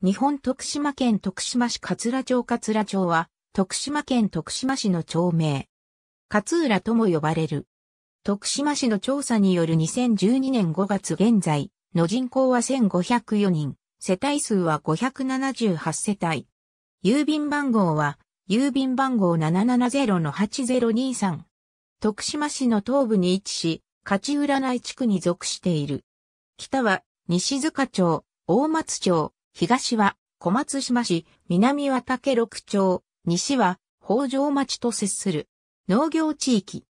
日本徳島県徳島市桂町桂町は、徳島県徳島市の町名。勝浦とも呼ばれる。徳島市の調査による2012年5月現在の人口は1504人、世帯数は578世帯。郵便番号は、郵便番号770-8023。徳島市の東部に位置し、勝浦内地区に属している。北は、西塚町、大松町、東は小松島市、南は竹六町、西は北条町と接する農業地域。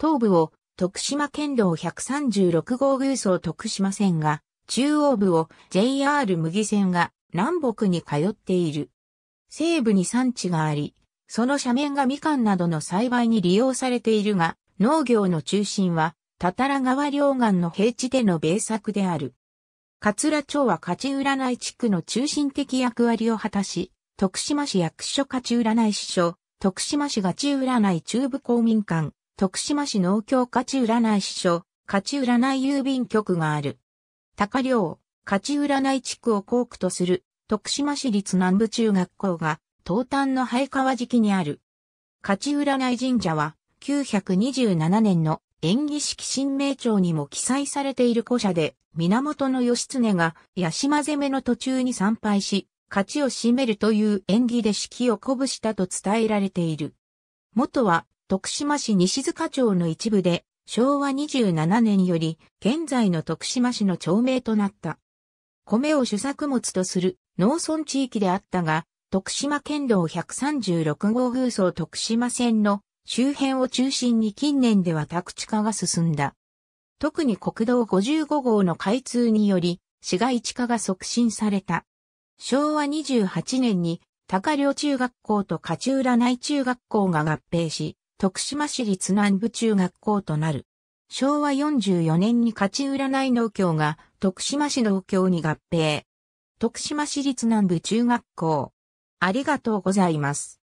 東部を徳島県道136号偶走徳島線が、中央部を JR 麦線が南北に通っている。西部に産地があり、その斜面がみかんなどの栽培に利用されているが、農業の中心は、たたら川両岸の平地での米作である。桂町は勝ち占い地区の中心的役割を果たし、徳島市役所勝ち占い師所、徳島市勝ち占い中部公民館、徳島市農協勝ち占い師所、勝ち占い郵便局がある。高寮、勝ち占い地区を校区とする、徳島市立南部中学校が、東端の早川敷にある。勝ち占い神社は、927年の演技式新名帳にも記載されている古社で、源義経が八島攻めの途中に参拝し、勝ちを占めるという演技で式を鼓舞したと伝えられている。元は徳島市西塚町の一部で、昭和27年より現在の徳島市の町名となった。米を主作物とする農村地域であったが、徳島県道136号風走徳島線の周辺を中心に近年では宅地化が進んだ。特に国道55号の開通により、市街地化が促進された。昭和28年に高梁中学校と勝浦内中学校が合併し、徳島市立南部中学校となる。昭和44年に勝浦内農協が徳島市農協に合併。徳島市立南部中学校。ありがとうございます。